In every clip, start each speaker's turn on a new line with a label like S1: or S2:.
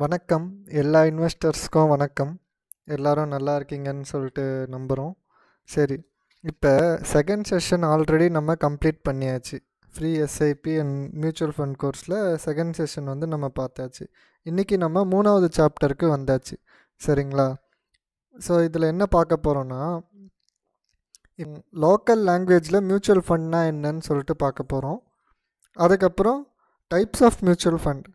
S1: வணக்கம் எல்லா இன்வெஸ்டர்ஸ்க்கும் வணக்கம் எல்லோரும் நல்லா இருக்கீங்கன்னு சொல்லிட்டு நம்புகிறோம் சரி இப்போ செகண்ட் செஷன் ஆல்ரெடி நம்ம கம்ப்ளீட் பண்ணியாச்சு free SIP and mutual fund கோர்ஸில் செகண்ட் செஷன் வந்து நம்ம பார்த்தாச்சு இன்றைக்கி நம்ம மூணாவது சாப்டருக்கு வந்தாச்சு சரிங்களா ஸோ இதில் என்ன பார்க்க போகிறோன்னா லோக்கல் லாங்குவேஜில் மியூச்சுவல் ஃபண்ட்னா என்னன்னு சொல்லிட்டு பார்க்க போகிறோம் அதுக்கப்புறம் டைப்ஸ் ஆஃப் மியூச்சுவல் ஃபண்ட்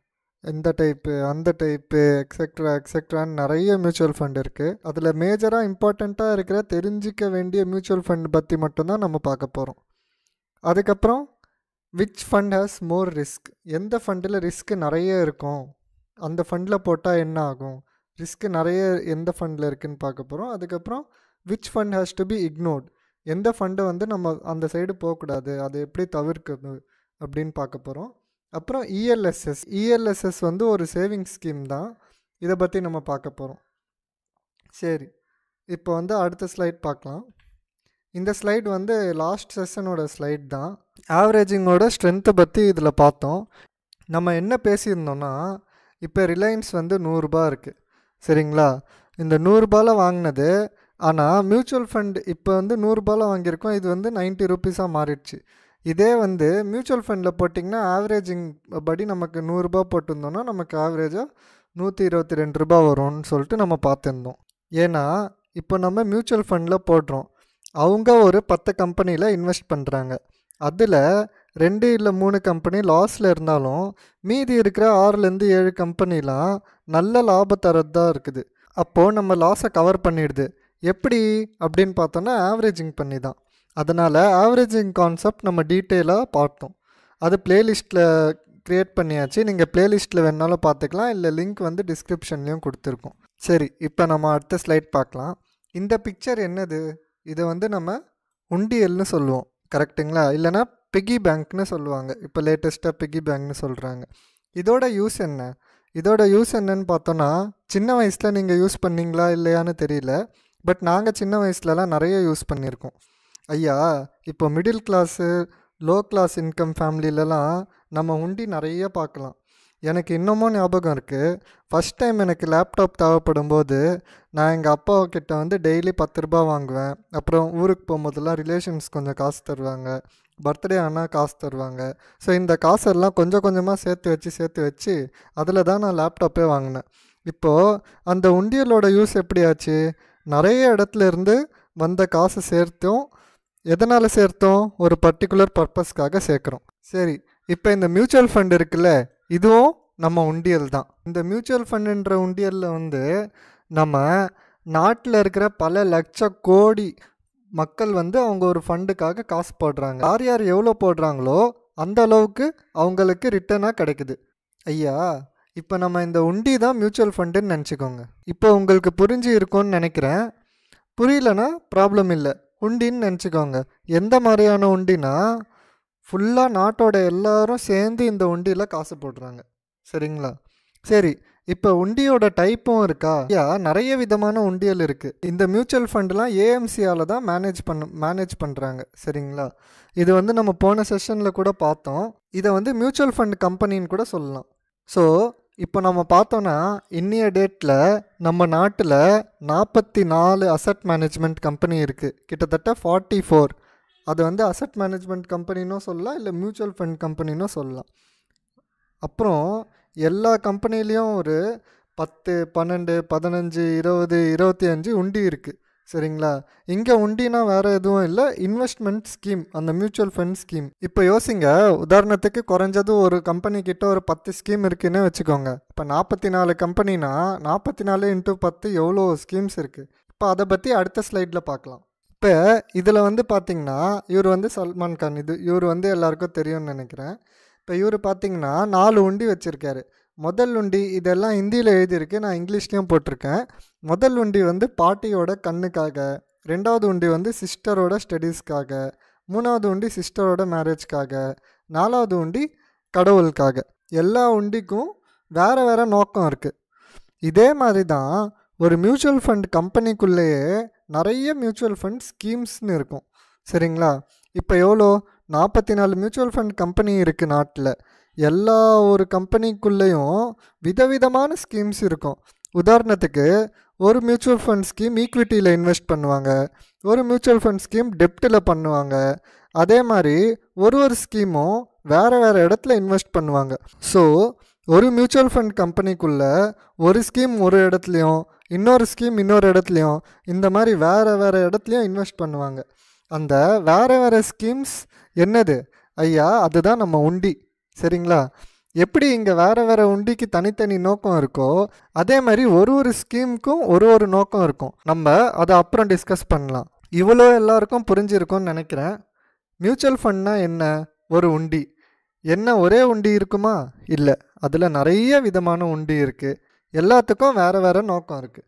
S1: இந்த டைப்பு அந்த டைப்பு எக்ஸெக்ட்ரா எக்ஸெக்ட்ரான்னு நிறைய மியூச்சுவல் ஃபண்ட் இருக்குது அதில் மேஜராக இம்பார்ட்டண்ட்டாக இருக்கிற தெரிஞ்சிக்க வேண்டிய மியூச்சுவல் ஃபண்ட் பற்றி மட்டும்தான் நம்ம பார்க்க போகிறோம் அதுக்கப்புறம் which fund has more risk எந்த ஃபண்டில் ரிஸ்க்கு நிறைய இருக்கும் அந்த ஃபண்டில் போட்டால் என்ன ஆகும் ரிஸ்க்கு நிறைய எந்த ஃபண்டில் இருக்குதுன்னு பார்க்க போகிறோம் அதுக்கப்புறம் which fund has to be ignored எந்த ஃபண்டை வந்து நம்ம அந்த சைடு போகக்கூடாது அதை எப்படி தவிர்க்கணும் அப்படின்னு பார்க்க போகிறோம் அப்புறம் இஎல்எஸ்எஸ் e இஎல்எஸ்எஸ் e வந்து ஒரு சேவிங்ஸ் ஸ்கீம் தான் இதை பற்றி நம்ம பார்க்க போகிறோம் சரி இப்போ வந்து அடுத்த ஸ்லைட் பார்க்கலாம் இந்த ஸ்லைட் வந்து லாஸ்ட் செஷனோட ஸ்லைட் தான் ஆவரேஜிங்கோட ஸ்ட்ரென்த்தை பற்றி இதில் பார்த்தோம் நம்ம என்ன பேசியிருந்தோம்னா இப்போ ரிலையன்ஸ் வந்து நூறுரூபா இருக்குது சரிங்களா இந்த நூறுரூபாவில் வாங்கினது ஆனால் மியூச்சுவல் ஃபண்ட் இப்போ வந்து நூறுரூபாவில் வாங்கியிருக்கோம் இது வந்து நைன்ட்டி ருபீஸாக மாறிடுச்சு இதே வந்து மியூச்சுவல் ஃபண்டில் போட்டிங்கன்னா ஆவரேஜிங் படி நமக்கு நூறுரூபா போட்டிருந்தோன்னா நமக்கு ஆவரேஜாக நூற்றி இருபத்தி ரெண்டு ரூபா வரும்னு சொல்லிட்டு நம்ம பார்த்துருந்தோம் ஏன்னா இப்போ நம்ம மியூச்சுவல் ஃபண்டில் போடுறோம் அவங்க ஒரு பத்து கம்பெனியில் இன்வெஸ்ட் பண்ணுறாங்க அதில் ரெண்டு இல்லை மூணு கம்பெனி லாஸில் இருந்தாலும் மீதி இருக்கிற ஆறுலேருந்து ஏழு கம்பெனிலாம் நல்ல தரது தான் இருக்குது அப்போது நம்ம லாஸை கவர் பண்ணிடுது எப்படி அப்படின்னு பார்த்தோன்னா ஆவரேஜிங் பண்ணி தான் அதனால் ஆவரேஜிங் கான்செப்ட் நம்ம டீட்டெயிலாக பார்த்தோம் அது பிளேலிஸ்ட்டில் க்ரியேட் பண்ணியாச்சு நீங்கள் பிளேலிஸ்ட்டில் வேணாலும் பார்த்துக்கலாம் இல்லை லிங்க் வந்து டிஸ்கிரிப்ஷன்லேயும் கொடுத்துருக்கோம் சரி இப்போ நம்ம அடுத்த ஸ்லைட் பார்க்கலாம் இந்த பிக்சர் என்னது இதை வந்து நம்ம உண்டியல்னு சொல்லுவோம் கரெக்டுங்களா இல்லைனா பிகி பேங்க்னு சொல்லுவாங்க இப்போ லேட்டஸ்ட்டாக பிகி பேங்க்னு சொல்கிறாங்க இதோட யூஸ் என்ன இதோட யூஸ் என்னன்னு பார்த்தோன்னா சின்ன வயசில் நீங்கள் யூஸ் பண்ணிங்களா இல்லையான்னு தெரியல பட் நாங்கள் சின்ன வயசுலலாம் நிறைய யூஸ் பண்ணியிருக்கோம் ஐயா இப்போ middle class low class income ஃபேமிலியிலலாம் நம்ம உண்டி நிறைய பார்க்கலாம் எனக்கு இன்னமும் ஞாபகம் இருக்குது ஃபஸ்ட் டைம் எனக்கு லேப்டாப் தேவைப்படும் போது நான் எங்கள் அப்பாக்கிட்ட வந்து டெய்லி பத்து ரூபா வாங்குவேன் அப்புறம் ஊருக்கு போகும்போதெல்லாம் ரிலேஷன்ஸ் கொஞ்சம் காசு தருவாங்க பர்த்டே ஆனால் காசு தருவாங்க ஸோ இந்த காசெல்லாம் கொஞ்சம் கொஞ்சமாக சேர்த்து வச்சு சேர்த்து வச்சு அதில் தான் நான் லேப்டாப்பே வாங்கினேன் இப்போது அந்த உண்டியலோட யூஸ் எப்படி ஆச்சு நிறைய இடத்துல இருந்து வந்த காசை சேர்த்தும் எதனால் சேர்த்தோம் ஒரு பர்டிகுலர் பர்பஸ்க்காக சேர்க்குறோம் சரி இப்போ இந்த மியூச்சுவல் ஃபண்ட் இருக்குல்ல இதுவும் நம்ம உண்டியல் தான் இந்த மியூச்சுவல் ஃபண்டுன்ற உண்டியலில் வந்து நம்ம நாட்டில் இருக்கிற பல லட்ச கோடி மக்கள் வந்து அவங்க ஒரு ஃபண்டுக்காக காசு போடுறாங்க யார் யார் எவ்வளோ போடுறாங்களோ அந்த அளவுக்கு அவங்களுக்கு ரிட்டர்னாக கிடைக்குது ஐயா இப்போ நம்ம இந்த உண்டி தான் மியூச்சுவல் ஃபண்டுன்னு நினச்சிக்கோங்க இப்போ உங்களுக்கு புரிஞ்சு இருக்கும்னு நினைக்கிறேன் புரியலன்னா ப்ராப்ளம் இல்லை உண்டின்னு நினச்சிக்கோங்க எந்த மாதிரியான உண்டினா ஃபுல்லாக நாட்டோட எல்லாரும் சேர்ந்து இந்த உண்டியில் காசு போடுறாங்க சரிங்களா சரி இப்போ உண்டியோட டைப்பும் இருக்கா ஐயா நிறைய விதமான உண்டியல் இருக்குது இந்த மியூச்சுவல் ஃபண்டெலாம் ஏஎம்சியால் தான் மேனேஜ் பண்ண மேனேஜ் பண்ணுறாங்க சரிங்களா இது வந்து நம்ம போன செஷனில் கூட பார்த்தோம் இதை வந்து மியூச்சுவல் ஃபண்ட் கம்பெனின்னு கூட சொல்லலாம் ஸோ இப்போ நம்ம பார்த்தோன்னா இன்றைய டேட்டில் நம்ம நாட்டில் நாற்பத்தி நாலு அசட் மேனேஜ்மெண்ட் கம்பெனி இருக்குது கிட்டத்தட்ட ஃபார்ட்டி ஃபோர் அது வந்து அசட் மேனேஜ்மெண்ட் கம்பெனினும் சொல்லலாம் இல்லை மியூச்சுவல் ஃபண்ட் கம்பெனினும் சொல்லலாம் அப்புறம் எல்லா கம்பெனிலேயும் ஒரு பத்து பன்னெண்டு பதினஞ்சு இருபது இருபத்தி அஞ்சு உண்டி இருக்குது சரிங்களா இங்கே உண்டினா வேறு எதுவும் இல்லை இன்வெஸ்ட்மெண்ட் ஸ்கீம் அந்த மியூச்சுவல் ஃபண்ட் ஸ்கீம் இப்போ யோசிங்க உதாரணத்துக்கு குறைஞ்சது ஒரு கம்பெனி கிட்ட ஒரு பத்து ஸ்கீம் இருக்குன்னு வச்சுக்கோங்க இப்போ நாற்பத்தி நாலு கம்பெனினா நாற்பத்தி நாலு இன்ட்டு பத்து எவ்வளோ ஸ்கீம்ஸ் இருக்குது இப்போ அதை பற்றி அடுத்த ஸ்லைடில் பார்க்கலாம் இப்போ இதில் வந்து பார்த்திங்கன்னா இவர் வந்து சல்மான் கான் இது இவர் வந்து எல்லாருக்கும் தெரியும்னு நினைக்கிறேன் இப்போ இவர் பார்த்திங்கன்னா நாலு உண்டி வச்சுருக்காரு முதல் உண்டி இதெல்லாம் ஹிந்தியில் எழுதியிருக்கு நான் இங்கிலீஷ்லேயும் போட்டிருக்கேன் முதல் உண்டி வந்து பாட்டியோட கண்ணுக்காக ரெண்டாவது உண்டி வந்து சிஸ்டரோட ஸ்டடீஸ்க்காக மூணாவது உண்டி சிஸ்டரோட மேரேஜ்க்காக நாலாவது உண்டி கடவுளுக்காக எல்லா உண்டிக்கும் வேறு வேறு நோக்கம் இருக்குது இதே மாதிரி தான் ஒரு மியூச்சுவல் ஃபண்ட் கம்பெனிக்குள்ளேயே நிறைய மியூச்சுவல் ஃபண்ட் ஸ்கீம்ஸ்னு இருக்கும் சரிங்களா இப்போ எவ்வளோ நாற்பத்தி நாலு மியூச்சுவல் ஃபண்ட் கம்பெனி இருக்குது நாட்டில் எல்லா ஒரு கம்பெனிக்குள்ளேயும் விதவிதமான ஸ்கீம்ஸ் இருக்கும் உதாரணத்துக்கு ஒரு மியூச்சுவல் ஃபண்ட் ஸ்கீம் ஈக்விட்டியில் இன்வெஸ்ட் பண்ணுவாங்க ஒரு மியூச்சுவல் ஃபண்ட் ஸ்கீம் டெப்ட்டில் பண்ணுவாங்க அதே மாதிரி ஒரு ஒரு ஸ்கீமும் வேறு வேறு இடத்துல இன்வெஸ்ட் பண்ணுவாங்க ஸோ ஒரு மியூச்சுவல் ஃபண்ட் கம்பெனிக்குள்ளே ஒரு ஸ்கீம் ஒரு இடத்துலையும் இன்னொரு ஸ்கீம் இன்னொரு இடத்துலையும் இந்த மாதிரி வேறு வேறு இடத்துலையும் இன்வெஸ்ட் பண்ணுவாங்க அந்த வேறு வேறு ஸ்கீம்ஸ் என்னது ஐயா அதுதான் நம்ம உண்டி சரிங்களா எப்படி இங்கே வேறு வேறு உண்டிக்கு தனித்தனி நோக்கம் இருக்கோ அதே மாதிரி ஒரு ஒரு ஸ்கீமுக்கும் ஒரு ஒரு நோக்கம் இருக்கும் நம்ம அதை அப்புறம் டிஸ்கஸ் பண்ணலாம் இவ்வளோ எல்லாருக்கும் புரிஞ்சிருக்கும்னு நினைக்கிறேன் மியூச்சுவல் ஃபண்ட்னா என்ன ஒரு உண்டி என்ன ஒரே உண்டி இருக்குமா இல்லை அதில் நிறைய விதமான உண்டி இருக்குது எல்லாத்துக்கும் வேறு வேறு நோக்கம் இருக்குது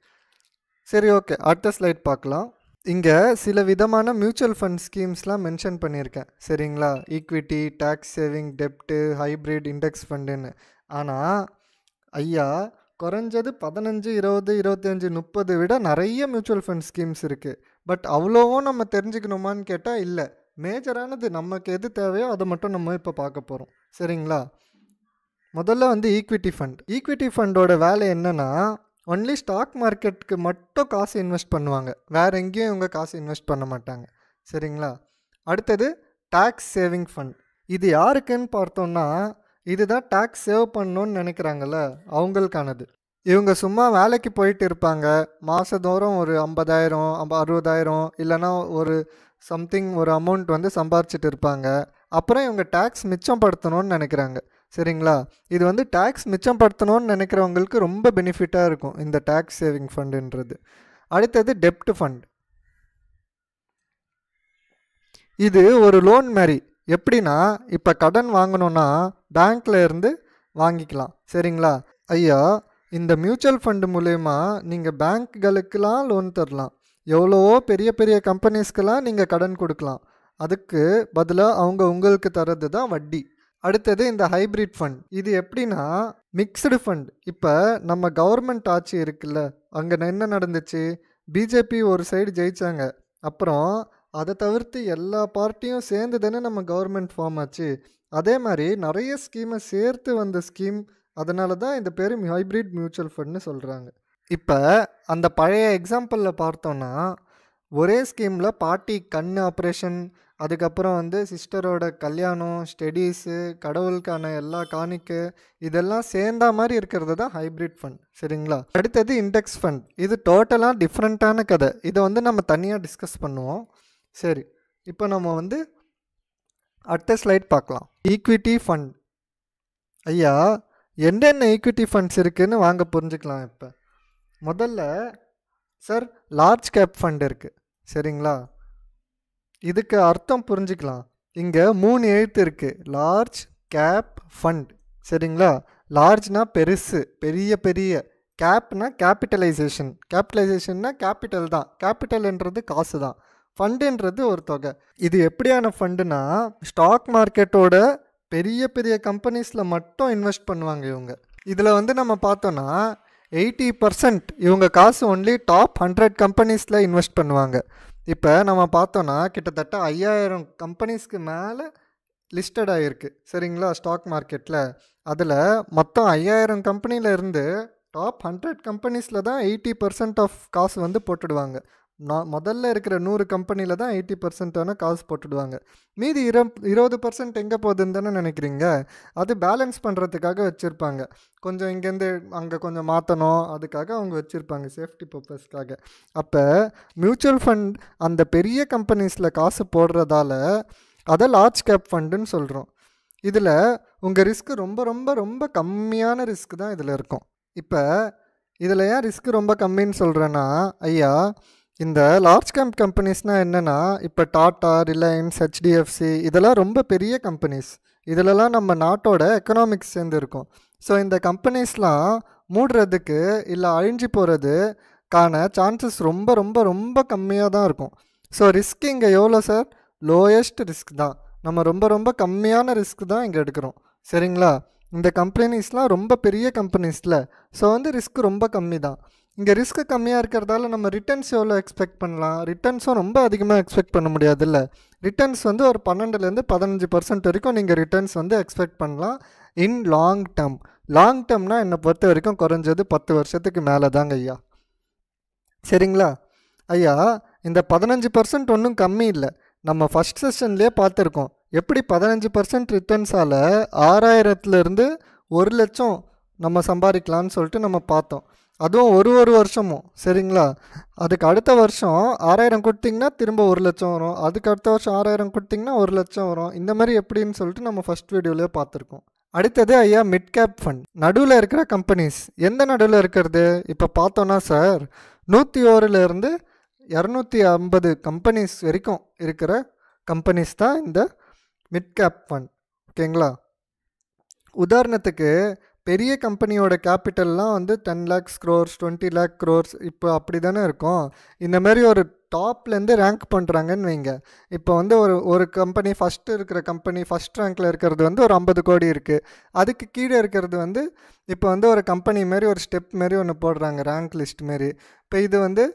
S1: சரி ஓகே அடுத்த ஸ்லைட் பார்க்கலாம் இங்கே சில விதமான மியூச்சுவல் ஃபண்ட் ஸ்கீம்ஸ்லாம் மென்ஷன் பண்ணியிருக்கேன் சரிங்களா ஈக்விட்டி டேக்ஸ் சேவிங் டெப்ட்டு ஹைப்ரிட் இண்டெக்ஸ் ஃபண்டுன்னு ஆனால் ஐயா குறைஞ்சது பதினஞ்சு இருபது இருபத்தஞ்சி முப்பது விட நிறைய மியூச்சுவல் ஃபண்ட் ஸ்கீம்ஸ் இருக்குது பட் அவ்வளோவும் நம்ம தெரிஞ்சுக்கணுமான்னு கேட்டால் இல்லை மேஜரானது நமக்கு எது தேவையோ அதை மட்டும் நம்ம இப்போ பார்க்க போகிறோம் சரிங்களா முதல்ல வந்து ஈக்விட்டி ஃபண்ட் ஈக்விட்டி ஃபண்டோட வேலை என்னென்னா ஒன்லி ஸ்டாக் மார்க்கெட்டுக்கு மட்டும் காசு இன்வெஸ்ட் பண்ணுவாங்க வேறு எங்கேயும் இவங்க காசு இன்வெஸ்ட் பண்ண மாட்டாங்க சரிங்களா அடுத்தது டேக்ஸ் சேவிங் ஃபண்ட் இது யாருக்குன்னு பார்த்தோம்னா இதுதான் டேக்ஸ் சேவ் பண்ணணுன்னு நினைக்கிறாங்கல்ல அவங்களுக்கானது இவங்க சும்மா வேலைக்கு போயிட்டு இருப்பாங்க மாதந்தோறும் ஒரு ஐம்பதாயிரம் ஐம்ப அறுபதாயிரம் இல்லைன்னா ஒரு சம்திங் ஒரு அமௌண்ட் வந்து சம்பாரிச்சிட்டு இருப்பாங்க அப்புறம் இவங்க டேக்ஸ் மிச்சம் படுத்தணும்னு நினைக்கிறாங்க சரிங்களா இது வந்து டேக்ஸ் மிச்சப்படுத்தணும்னு நினைக்கிறவங்களுக்கு ரொம்ப பெனிஃபிட்டாக இருக்கும் இந்த டேக்ஸ் சேவிங் ஃபண்டுன்றது அடுத்தது டெப்ட் ஃபண்ட் இது ஒரு லோன் மாதிரி எப்படின்னா இப்போ கடன் வாங்கணுன்னா பேங்க்கில் இருந்து வாங்கிக்கலாம் சரிங்களா ஐயா இந்த மியூச்சுவல் ஃபண்டு மூலயமா நீங்கள் பேங்க்குகளுக்கெல்லாம் லோன் தரலாம் எவ்வளோ பெரிய பெரிய கம்பெனிஸ்க்கெல்லாம் நீங்கள் கடன் கொடுக்கலாம் அதுக்கு பதிலாக அவங்க உங்களுக்கு தரது தான் வட்டி அடுத்தது இந்த ஹைப்ரிட் ஃபண்ட் இது எப்படின்னா மிக்சடு ஃபண்ட் இப்போ நம்ம கவர்மெண்ட் ஆட்சி இருக்குல்ல அங்கே என்ன நடந்துச்சு பிஜேபி ஒரு சைடு ஜெயித்தாங்க அப்புறம் அதை தவிர்த்து எல்லா பார்ட்டியும் சேர்ந்து தானே நம்ம கவர்மெண்ட் ஃபார்ம் ஆச்சு அதே மாதிரி நிறைய ஸ்கீமை சேர்த்து வந்த ஸ்கீம் அதனால தான் இந்த பேர் ஹைப்ரிட் மியூச்சுவல் ஃபண்ட்னு சொல்கிறாங்க இப்போ அந்த பழைய எக்ஸாம்பிளில் பார்த்தோன்னா ஒரே ஸ்கீமில் பாட்டி கண் ஆப்ரேஷன் அதுக்கப்புறம் வந்து சிஸ்டரோட கல்யாணம் ஸ்டடீஸு கடவுளுக்கான எல்லா காணிக்கு இதெல்லாம் சேர்ந்தா மாதிரி இருக்கிறது தான் ஹைப்ரிட் ஃபண்ட் சரிங்களா அடுத்தது இண்டெக்ஸ் ஃபண்ட் இது டோட்டலாக டிஃப்ரெண்ட்டான கதை இதை வந்து நம்ம தனியாக டிஸ்கஸ் பண்ணுவோம் சரி இப்போ நம்ம வந்து அடுத்த ஸ்லைட் பார்க்கலாம் ஈக்விட்டி ஃபண்ட் ஐயா என்னென்ன ஈக்விட்டி ஃபண்ட்ஸ் இருக்குதுன்னு வாங்க புரிஞ்சுக்கலாம் இப்போ முதல்ல சார் லார்ஜ் கேப் ஃபண்ட் இருக்குது சரிங்களா இதுக்கு அர்த்தம் புரிஞ்சுக்கலாம் இங்கே மூணு எழுத்து இருக்குது லார்ஜ் கேப் ஃபண்ட் சரிங்களா லார்ஜ்னா பெருசு பெரிய பெரிய கேப்னா கேபிட்டலைசேஷன் கேபிட்டலைசேஷன்னா கேபிட்டல் தான் கேபிட்டல்ன்றது காசு தான் ஃபண்டுன்றது ஒரு தொகை இது எப்படியான ஃபண்டுனா ஸ்டாக் மார்க்கெட்டோட பெரிய பெரிய கம்பெனிஸில் மட்டும் இன்வெஸ்ட் பண்ணுவாங்க இவங்க இதில் வந்து நம்ம பார்த்தோன்னா எயிட்டி பர்சன்ட் இவங்க காசு ஒன்லி டாப் ஹண்ட்ரட் கம்பெனிஸில் இன்வெஸ்ட் பண்ணுவாங்க இப்போ நம்ம பார்த்தோன்னா கிட்டத்தட்ட ஐயாயிரம் கம்பெனிஸ்க்கு மேலே லிஸ்டட் ஆகிருக்கு சரிங்களா ஸ்டாக் மார்க்கெட்டில் அதில் மொத்தம் ஐயாயிரம் கம்பெனியில் இருந்து டாப் ஹண்ட்ரட் கம்பெனிஸில் தான் எயிட்டி பர்சன்ட் ஆஃப் காசு வந்து போட்டுடுவாங்க நான் முதல்ல இருக்கிற நூறு கம்பெனியில் தான் எயிட்டி பர்சன்ட்டான காசு போட்டுடுவாங்க மீதி இர இருபது பர்சன்ட் எங்கே போகுதுன்னு தானே நினைக்கிறீங்க அது பேலன்ஸ் பண்ணுறதுக்காக வச்சுருப்பாங்க கொஞ்சம் இங்கேருந்து அங்கே கொஞ்சம் மாற்றணும் அதுக்காக அவங்க வச்சுருப்பாங்க சேஃப்டி பர்பஸ்க்காக அப்போ மியூச்சுவல் ஃபண்ட் அந்த பெரிய கம்பெனிஸில் காசு போடுறதால அதை லார்ஜ் கேப் ஃபண்டுன்னு சொல்கிறோம் இதில் உங்கள் ரிஸ்க்கு ரொம்ப ரொம்ப ரொம்ப கம்மியான ரிஸ்க்கு தான் இதில் இருக்கும் இப்போ இதில் ஏன் ரிஸ்க்கு ரொம்ப கம்மின்னு சொல்கிறேன்னா ஐயா இந்த லார்ஜ் கேம்ப் கம்பெனிஸ்னால் என்னென்னா இப்போ டாட்டா ரிலையன்ஸ் ஹெச்டிஎஃப்சி இதெல்லாம் ரொம்ப பெரிய கம்பெனிஸ் இதிலலாம் நம்ம நாட்டோட எக்கனாமிக்ஸ் சேர்ந்துருக்கும் ஸோ இந்த கம்பெனிஸ்லாம் மூடுறதுக்கு இல்லை அழிஞ்சு போகிறதுக்கான சான்சஸ் ரொம்ப ரொம்ப ரொம்ப கம்மியாக தான் இருக்கும் ஸோ ரிஸ்க் இங்கே எவ்வளோ சார் லோயஸ்ட் ரிஸ்க் தான் நம்ம ரொம்ப ரொம்ப கம்மியான ரிஸ்க் தான் இங்கே எடுக்கிறோம் சரிங்களா இந்த கம்பெனிஸ்லாம் ரொம்ப பெரிய கம்பெனிஸில் ஸோ வந்து ரிஸ்க் ரொம்ப கம்மி தான் இங்கே ரிஸ்க்கு கம்மியாக இருக்கிறதால நம்ம ரிட்டர்ன்ஸ் எவ்வளோ எக்ஸ்பெக்ட் பண்ணலாம் ரிட்டர்ன்ஸும் ரொம்ப அதிகமாக எக்ஸ்பெக்ட் பண்ண முடியாதுல்ல ரிட்டர்ன்ஸ் வந்து ஒரு பன்னெண்டுலேருந்து பதினஞ்சு பர்சன்ட் வரைக்கும் நீங்கள் ரிட்டர்ன்ஸ் வந்து எக்ஸ்பெக்ட் பண்ணலாம் இன் லாங் டேர்ம் லாங் டேர்ம்னா என்னை பொறுத்த வரைக்கும் குறைஞ்சது பத்து வருஷத்துக்கு மேலே தாங்க ஐயா சரிங்களா ஐயா இந்த பதினஞ்சு பர்சன்ட் ஒன்றும் கம்மி இல்லை நம்ம ஃபஸ்ட் செஷன்லேயே பார்த்துருக்கோம் எப்படி பதினஞ்சு பர்சன்ட் ரிட்டர்ன்ஸால் ஆறாயிரத்துலேருந்து ஒரு லட்சம் நம்ம சம்பாதிக்கலான்னு சொல்லிட்டு நம்ம பார்த்தோம் அதுவும் ஒரு ஒரு வருஷமும் சரிங்களா அதுக்கு அடுத்த வருஷம் ஆறாயிரம் கொடுத்திங்கன்னா திரும்ப ஒரு லட்சம் வரும் அதுக்கு அடுத்த வருஷம் ஆறாயிரம் கொடுத்திங்கன்னா ஒரு லட்சம் வரும் இந்த மாதிரி எப்படின்னு சொல்லிட்டு நம்ம ஃபஸ்ட் வீடியோலேயே பார்த்துருக்கோம் அடுத்தது ஐயா மிட் கேப் ஃபண்ட் நடுவில் இருக்கிற கம்பெனிஸ் எந்த நடுவில் இருக்கிறது இப்போ பார்த்தோன்னா சார் நூற்றி ஓரிலேருந்து இரநூத்தி ஐம்பது கம்பெனிஸ் வரைக்கும் இருக்கிற கம்பெனிஸ் தான் இந்த மிட் கேப் ஃபண்ட் ஓகேங்களா உதாரணத்துக்கு பெரிய கம்பெனியோட கேபிட்டல்லாம் வந்து டென் லேக்ஸ் க்ரோர்ஸ் டுவெண்ட்டி லேக் க்ரோர்ஸ் இப்போ அப்படி தானே இருக்கும் இந்த மாதிரி ஒரு டாப்லேருந்து ரேங்க் பண்ணுறாங்கன்னு வைங்க இப்போ வந்து ஒரு ஒரு கம்பெனி ஃபஸ்ட்டு இருக்கிற கம்பெனி ஃபஸ்ட் ரேங்கில் இருக்கிறது வந்து ஒரு ஐம்பது கோடி இருக்குது அதுக்கு கீழே இருக்கிறது வந்து இப்போ வந்து ஒரு கம்பெனி மாரி ஒரு ஸ்டெப் மாரி ஒன்று போடுறாங்க ரேங்க் லிஸ்ட் மாரி இப்போ இது வந்து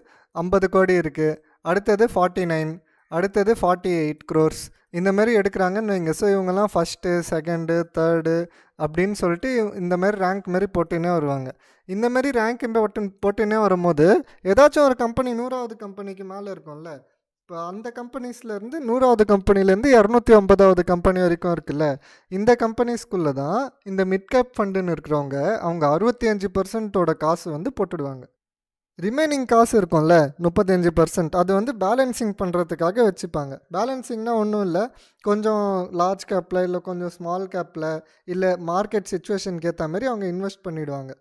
S1: ஐம்பது கோடி இருக்குது அடுத்தது ஃபார்ட்டி நைன் அடுத்தது ஃபார்ட்டி எயிட் க்ரோர்ஸ் இந்தமாரி எடுக்கிறாங்கன்னு வைங்க ஸோ இவங்கெல்லாம் ஃபஸ்ட்டு செகண்டு தேர்டு அப்படின்னு சொல்லிட்டு இந்த மாதிரி ரேங்க் மாதிரி போட்டுனே வருவாங்க இந்த மாதிரி ரேங்க் இம்பார்ட்டன் போட்டுனே வரும்போது ஏதாச்சும் ஒரு கம்பெனி நூறாவது கம்பெனிக்கு மேலே இருக்கும்ல இப்போ அந்த கம்பெனிஸ்லேருந்து நூறாவது கம்பெனிலேருந்து இரநூத்தி ஐம்பதாவது கம்பெனி வரைக்கும் இருக்குல்ல இந்த கம்பெனிஸ்குள்ளே தான் இந்த மிட்கேப் ஃபண்டுன்னு இருக்கிறவங்க அவங்க அறுபத்தி அஞ்சு பர்சன்ட்டோட காசு வந்து போட்டுடுவாங்க ரிமைனிங் காசு இருக்கும்ல முப்பத்தஞ்சு பர்சன்ட் அது வந்து பேலன்சிங் பண்ணுறதுக்காக வச்சுப்பாங்க பேலன்சிங்னால் ஒன்றும் இல்லை கொஞ்சம் லார்ஜ் கேப்பில் இல்லை கொஞ்சம் ஸ்மால் கேப்பில் இல்லை மார்க்கெட் சுச்சுவேஷனுக்கு ஏற்ற மாதிரி அவங்க இன்வெஸ்ட் பண்ணிவிடுவாங்க